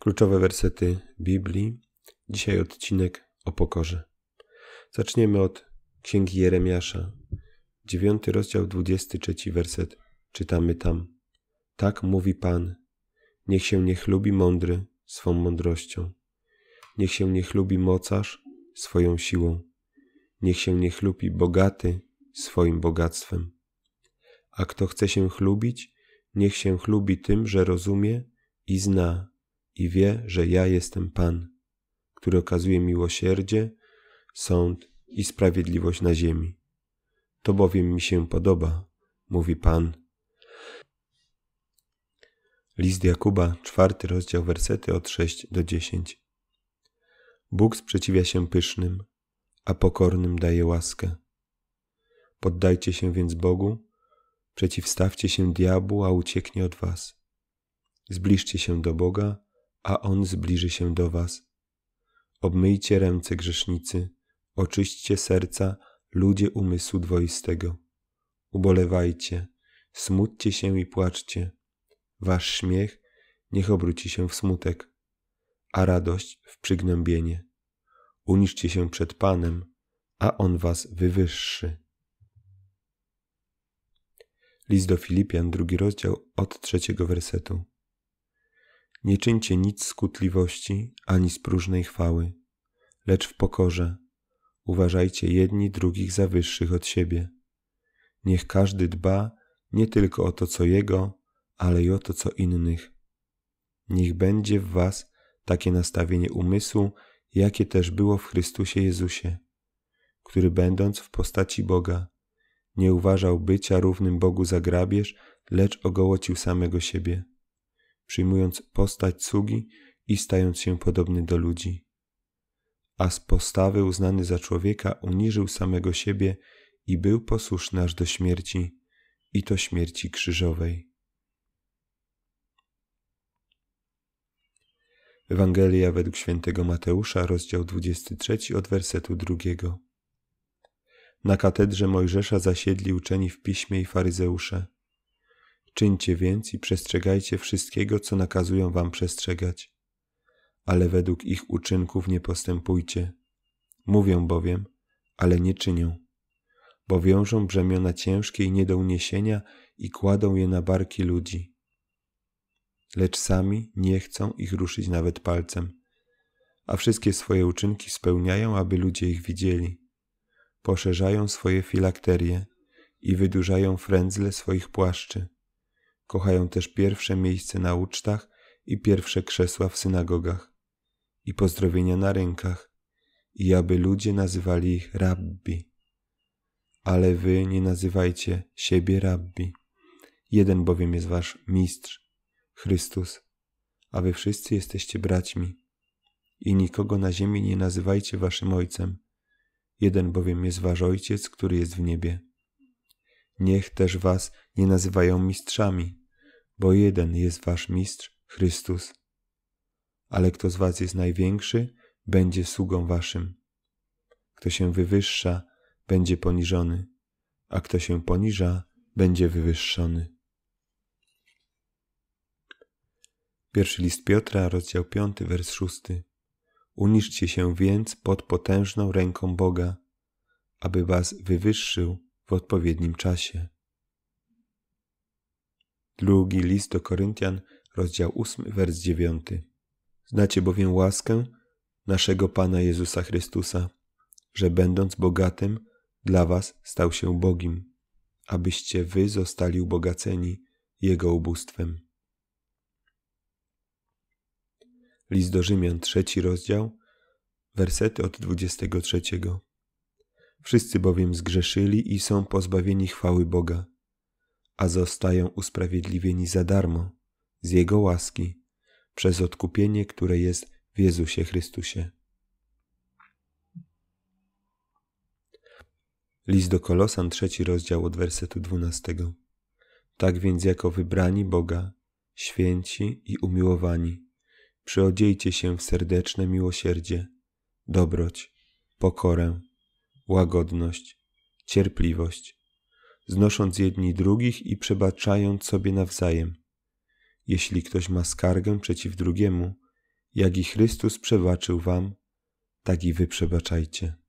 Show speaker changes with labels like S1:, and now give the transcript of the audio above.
S1: Kluczowe wersety Biblii. Dzisiaj odcinek o pokorze. Zaczniemy od Księgi Jeremiasza, 9 rozdział 23 werset. Czytamy tam. Tak mówi Pan. Niech się nie chlubi mądry swą mądrością. Niech się nie chlubi mocarz swoją siłą. Niech się nie chlubi bogaty swoim bogactwem. A kto chce się chlubić, niech się chlubi tym, że rozumie i zna, i wie, że ja jestem Pan, który okazuje miłosierdzie, sąd i sprawiedliwość na ziemi. To bowiem mi się podoba, mówi Pan. List Jakuba, czwarty rozdział, wersety od 6 do 10. Bóg sprzeciwia się pysznym, a pokornym daje łaskę. Poddajcie się więc Bogu, przeciwstawcie się diabłu, a ucieknie od was. Zbliżcie się do Boga, a On zbliży się do was. Obmyjcie ręce grzesznicy, oczyśćcie serca, ludzie umysłu dwoistego. Ubolewajcie, smutcie się i płaczcie. Wasz śmiech niech obróci się w smutek, a radość w przygnębienie. Uniszcie się przed Panem, a On was wywyższy. List do Filipian, drugi rozdział od trzeciego wersetu. Nie czyńcie nic z kutliwości ani z próżnej chwały, lecz w pokorze. Uważajcie jedni drugich za wyższych od siebie. Niech każdy dba nie tylko o to, co jego, ale i o to, co innych. Niech będzie w was takie nastawienie umysłu, jakie też było w Chrystusie Jezusie, który będąc w postaci Boga, nie uważał bycia równym Bogu za grabież, lecz ogołocił samego siebie przyjmując postać sługi i stając się podobny do ludzi. A z postawy uznany za człowieka uniżył samego siebie i był posłuszny aż do śmierci, i to śmierci krzyżowej. Ewangelia według świętego Mateusza, rozdział 23 od wersetu drugiego. Na katedrze Mojżesza zasiedli uczeni w piśmie i faryzeusze – Czyńcie więc i przestrzegajcie wszystkiego, co nakazują wam przestrzegać. Ale według ich uczynków nie postępujcie. Mówią bowiem, ale nie czynią. Bo wiążą brzemiona ciężkie i nie do uniesienia i kładą je na barki ludzi. Lecz sami nie chcą ich ruszyć nawet palcem. A wszystkie swoje uczynki spełniają, aby ludzie ich widzieli. Poszerzają swoje filakterie i wydłużają frędzle swoich płaszczy kochają też pierwsze miejsce na ucztach i pierwsze krzesła w synagogach i pozdrowienia na rękach i aby ludzie nazywali ich rabbi. Ale wy nie nazywajcie siebie rabbi. Jeden bowiem jest wasz mistrz, Chrystus, a wy wszyscy jesteście braćmi. I nikogo na ziemi nie nazywajcie waszym ojcem. Jeden bowiem jest wasz ojciec, który jest w niebie. Niech też was nie nazywają mistrzami, bo jeden jest wasz mistrz, Chrystus. Ale kto z was jest największy, będzie sługą waszym. Kto się wywyższa, będzie poniżony, a kto się poniża, będzie wywyższony. Pierwszy list Piotra, rozdział 5, wers 6. Uniszcie się więc pod potężną ręką Boga, aby was wywyższył w odpowiednim czasie. Drugi list do Koryntian, rozdział 8, wers 9. Znacie bowiem łaskę naszego Pana Jezusa Chrystusa, że będąc bogatym, dla was stał się Bogim, abyście wy zostali ubogaceni Jego ubóstwem. List do Rzymian, trzeci rozdział, wersety od 23. Wszyscy bowiem zgrzeszyli i są pozbawieni chwały Boga a zostają usprawiedliwieni za darmo, z Jego łaski, przez odkupienie, które jest w Jezusie Chrystusie. List do Kolosan, trzeci rozdział od wersetu dwunastego. Tak więc jako wybrani Boga, święci i umiłowani, przyodziejcie się w serdeczne miłosierdzie, dobroć, pokorę, łagodność, cierpliwość, znosząc jedni drugich i przebaczając sobie nawzajem. Jeśli ktoś ma skargę przeciw drugiemu, jak i Chrystus przebaczył wam, tak i wy przebaczajcie.